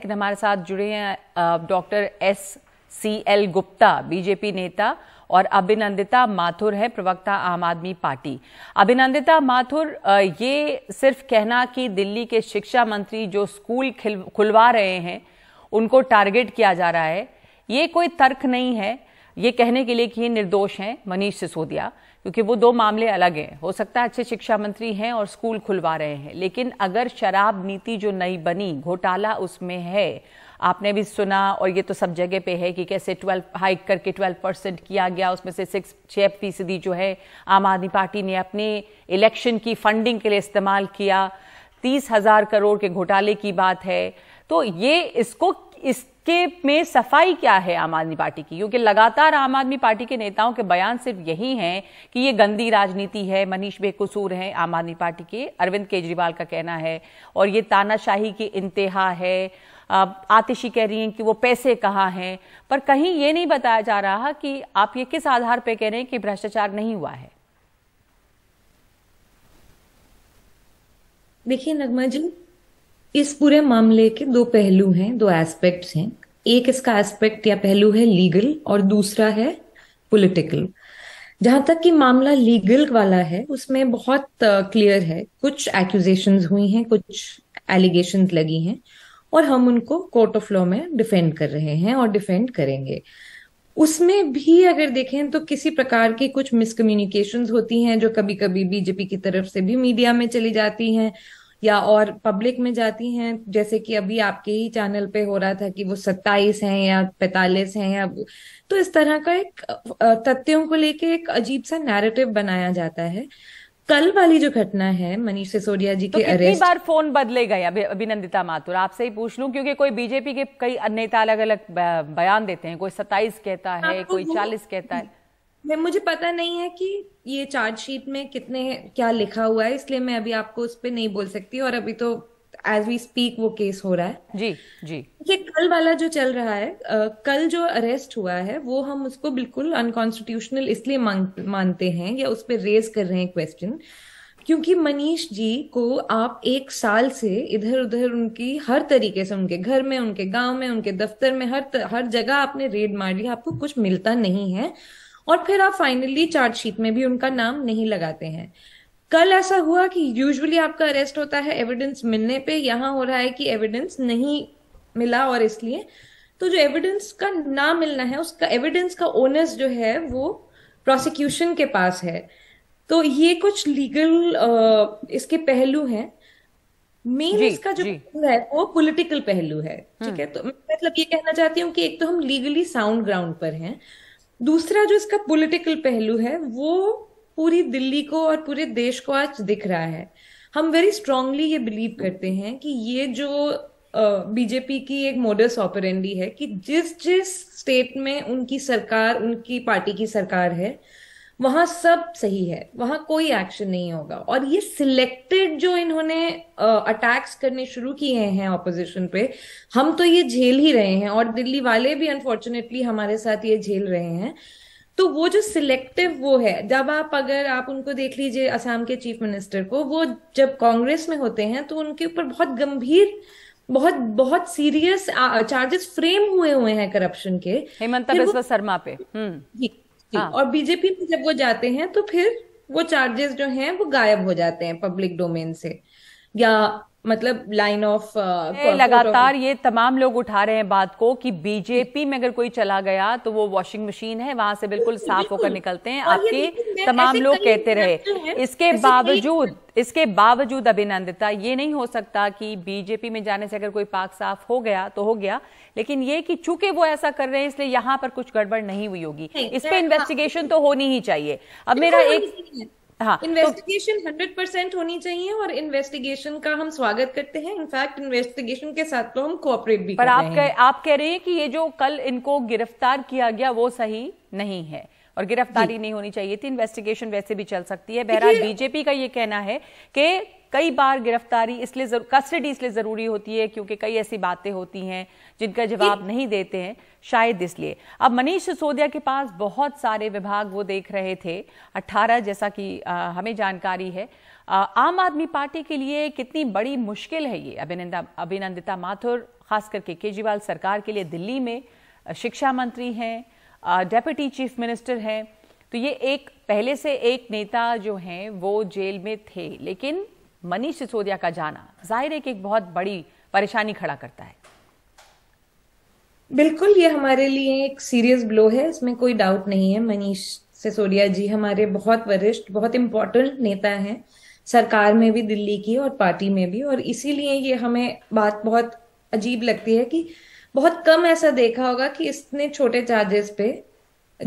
लेकिन हमारे साथ जुड़े हैं doctor S C L Gupta BJP नेता और अभिनंदिता माथुर है प्रवक्ता आम आदमी पार्टी अभिनंदिता माथुर ये सिर्फ कहना कि दिल्ली के शिक्षा मंत्री जो स्कूल खुलवा रहे हैं उनको टारगेट किया जा रहा है ये कोई तर्क नहीं है ये कहने के लिए कि ये निर्दोष हैं मनीष सिसोदिया क्योंकि वो दो मामले अलग हैं हो सकता है अच्छे शिक्षा मंत्री हैं और स्कूल खुलवा रहे हैं लेकिन अगर शराब नीति जो नई बनी घोटाला उसमें है आपने भी सुना और ये तो सब जगह पे है कि कैसे ट्वेल्व हाइक करके ट्वेल्व परसेंट किया गया उसमें से सिक्स छः फीसदी जो है आम आदमी पार्टी ने अपने इलेक्शन की फंडिंग के लिए इस्तेमाल किया तीस हजार करोड़ के घोटाले की बात है तो ये इसको इसके में सफाई क्या है आम आदमी पार्टी की क्योंकि लगातार आम आदमी पार्टी के नेताओं के बयान सिर्फ यही हैं कि ये गंदी राजनीति है मनीष बेकसूर हैं आम आदमी पार्टी के अरविंद केजरीवाल का कहना है और ये तानाशाही की इंतहा है आतिशी कह रही हैं कि वो पैसे कहाँ हैं पर कहीं ये नहीं बताया जा रहा कि आप ये किस आधार पर कह रहे हैं कि भ्रष्टाचार नहीं हुआ है देखिए नगमा जी इस पूरे मामले के दो पहलू हैं दो एस्पेक्ट्स हैं एक इसका एस्पेक्ट या पहलू है लीगल और दूसरा है पॉलिटिकल जहां तक कि मामला लीगल वाला है उसमें बहुत क्लियर है कुछ एक्यूजेशन हुई हैं कुछ एलिगेशन लगी हैं और हम उनको कोर्ट ऑफ लॉ में डिफेंड कर रहे हैं और डिफेंड करेंगे उसमें भी अगर देखें तो किसी प्रकार की कुछ मिसकम्युनिकेशन होती हैं जो कभी कभी बीजेपी की तरफ से भी मीडिया में चली जाती हैं या और पब्लिक में जाती हैं जैसे कि अभी आपके ही चैनल पे हो रहा था कि वो सत्ताईस हैं या पैतालीस हैं या तो इस तरह का एक तथ्यों को लेके एक अजीब सा नैरेटिव बनाया जाता है कल वाली जो घटना है मनीष सिसोदिया जी तो के अरेस्ट बार फोन बदले गए अभी अभिनंदिता माथुर आपसे ही पूछ लूं क्योंकि कोई बीजेपी के कई नेता अलग अलग बयान देते हैं कोई सत्ताईस कहता है हाँ, कोई चालीस कहता है मैं मुझे पता नहीं है कि ये चार्जशीट में कितने क्या लिखा हुआ है इसलिए मैं अभी आपको उस पर नहीं बोल सकती और अभी तो एज वी स्पीक वो केस हो रहा है जी जी ये कल वाला जो चल रहा है कल जो अरेस्ट हुआ है वो हम उसको बिल्कुल अनकॉन्स्टिट्यूशनल इसलिए मानते हैं या उस पर रेज कर रहे हैं क्वेश्चन क्योंकि मनीष जी को आप एक साल से इधर उधर उनकी हर तरीके से उनके घर में उनके गांव में उनके दफ्तर में हर हर जगह आपने रेड मार लिया आपको कुछ मिलता नहीं है और फिर आप फाइनली चार्जशीट में भी उनका नाम नहीं लगाते हैं कल ऐसा हुआ कि यूजुअली आपका अरेस्ट होता है एविडेंस मिलने पे यहाँ हो रहा है कि एविडेंस नहीं मिला और इसलिए तो जो एविडेंस का ना मिलना है उसका एविडेंस का ओनर्स जो है वो प्रोसिक्यूशन के पास है तो ये कुछ लीगल इसके पहलू हैं मेन इसका जो पहलू है वो पॉलिटिकल पहलू है ठीक है हम्म। तो मतलब ये कहना चाहती हूँ कि एक तो हम लीगली साउंड ग्राउंड पर हैं दूसरा जो इसका पॉलिटिकल पहलू है वो पूरी दिल्ली को और पूरे देश को आज दिख रहा है हम वेरी स्ट्रांगली ये बिलीव करते हैं कि ये जो बीजेपी uh, की एक मोडस ऑपरेंडी है कि जिस जिस स्टेट में उनकी सरकार उनकी पार्टी की सरकार है वहां सब सही है वहां कोई एक्शन नहीं होगा और ये सिलेक्टेड जो इन्होंने अटैक्स करने शुरू किए हैं ऑपोजिशन पे हम तो ये झेल ही रहे हैं और दिल्ली वाले भी अनफॉर्चुनेटली हमारे साथ ये झेल रहे हैं तो वो जो सिलेक्टिव वो है जब आप अगर आप उनको देख लीजिए असम के चीफ मिनिस्टर को वो जब कांग्रेस में होते हैं तो उनके ऊपर बहुत गंभीर बहुत बहुत सीरियस चार्जेस फ्रेम हुए हुए हैं करप्शन के हेमंत शर्मा पे हम्म। हाँ. और बीजेपी में जब वो जाते हैं तो फिर वो चार्जेस जो हैं वो गायब हो जाते हैं पब्लिक डोमेन से या मतलब लाइन ऑफ uh, लगातार ये तमाम लोग उठा रहे हैं बात को कि बीजेपी में अगर कोई चला गया तो वो वॉशिंग मशीन है वहां से बिल्कुल साफ होकर निकलते हैं आपके तमाम लोग कहते रहे इसके बावजूद इसके बावजूद अभिनंदिता ये नहीं हो सकता कि बीजेपी में जाने से अगर कोई पाक साफ हो गया तो हो गया लेकिन ये कि चूंकि वो ऐसा कर रहे हैं इसलिए यहाँ पर कुछ गड़बड़ नहीं हुई होगी इस पर इन्वेस्टिगेशन हाँ। तो होनी ही चाहिए अब मेरा एक इन्वेस्टिगेशन हंड्रेड परसेंट होनी चाहिए और इन्वेस्टिगेशन का हम स्वागत करते हैं इनफैक्ट इन्वेस्टिगेशन के साथ तो हम कोऑपरेट भी पर आप कह, आप कह रहे हैं कि ये जो कल इनको गिरफ्तार किया गया वो सही नहीं है और गिरफ्तारी नहीं होनी चाहिए थी इन्वेस्टिगेशन वैसे भी चल सकती है बहरहाल बीजेपी का ये कहना है कि कई बार गिरफ्तारी इसलिए कस्टडी इसलिए जरूरी होती है क्योंकि कई ऐसी बातें होती हैं जिनका जवाब नहीं देते हैं शायद इसलिए अब मनीष सिसोदिया के पास बहुत सारे विभाग वो देख रहे थे 18 जैसा कि हमें जानकारी है आम आदमी पार्टी के लिए कितनी बड़ी मुश्किल है ये अभिनंदा अभिनंदिता माथुर खास करके केजरीवाल सरकार के लिए दिल्ली में शिक्षा मंत्री हैं डेप्यूटी चीफ मिनिस्टर हैं तो ये एक पहले से एक नेता जो हैं वो जेल में थे लेकिन मनीष सिसोदिया का जाना जाहिर है कि एक बहुत बड़ी परेशानी खड़ा करता है बिल्कुल ये हमारे लिए एक सीरियस ब्लो है इसमें कोई डाउट नहीं है मनीष सिसोदिया जी हमारे बहुत वरिष्ठ बहुत इंपॉर्टेंट नेता हैं सरकार में भी दिल्ली की और पार्टी में भी और इसीलिए ये हमें बात बहुत अजीब लगती है कि बहुत कम ऐसा देखा होगा कि इसने छोटे चार्जेस पे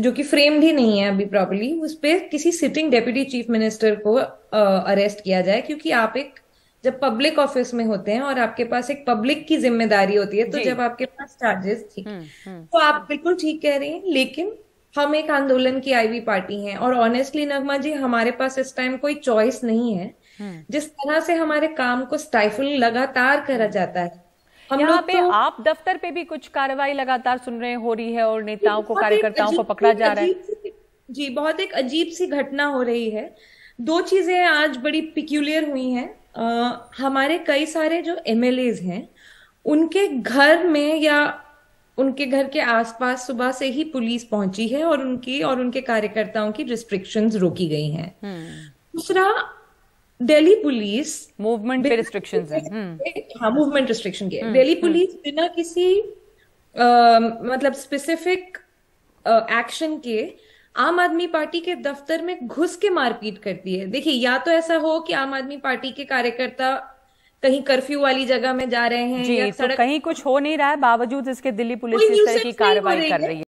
जो कि फ्रेम्ड ही नहीं है अभी प्रॉपरली उस पर किसी सिटिंग डेप्यूटी चीफ मिनिस्टर को अरेस्ट किया जाए क्योंकि आप एक जब पब्लिक ऑफिस में होते हैं और आपके पास एक पब्लिक की जिम्मेदारी होती है तो जब आपके पास चार्जेस थी हम्म, हम्म। तो आप बिल्कुल ठीक कह रहे हैं लेकिन हम एक आंदोलन की आईवी पार्टी हैं और ऑनेस्टली नगमा जी हमारे पास इस टाइम कोई चॉइस नहीं है हम्म। जिस तरह से हमारे काम को स्टाइफल लगातार करा जाता है यहाँ पे तो, आप दफ्तर पे भी कुछ कार्रवाई लगातार सुन रहे हो रही है और नेताओं को कार्यकर्ताओं को पकड़ा जा रहा है जी बहुत एक अजीब सी घटना हो रही है दो चीजें आज बड़ी पिक्यूलियर हुई हैं हमारे कई सारे जो एमएलए हैं उनके घर में या उनके घर के आसपास सुबह से ही पुलिस पहुंची है और उनकी और उनके कार्यकर्ताओं की रिस्ट्रिक्शंस रोकी गई हैं हम्म। दूसरा दिल्ली पुलिस मूवमेंट पे रिस्ट्रिक्शन हाँ मूवमेंट रिस्ट्रिक्शन के हम्म, दिल्ली हम्म। पुलिस बिना किसी मतलब स्पेसिफिक एक्शन के आम आदमी पार्टी के दफ्तर में घुस के मारपीट करती है देखिए या तो ऐसा हो कि आम आदमी पार्टी के कार्यकर्ता कहीं कर्फ्यू वाली जगह में जा रहे हैं या तो सड़क... तो कहीं कुछ हो नहीं रहा है बावजूद इसके दिल्ली पुलिस इस तरह की कार्रवाई कर रही है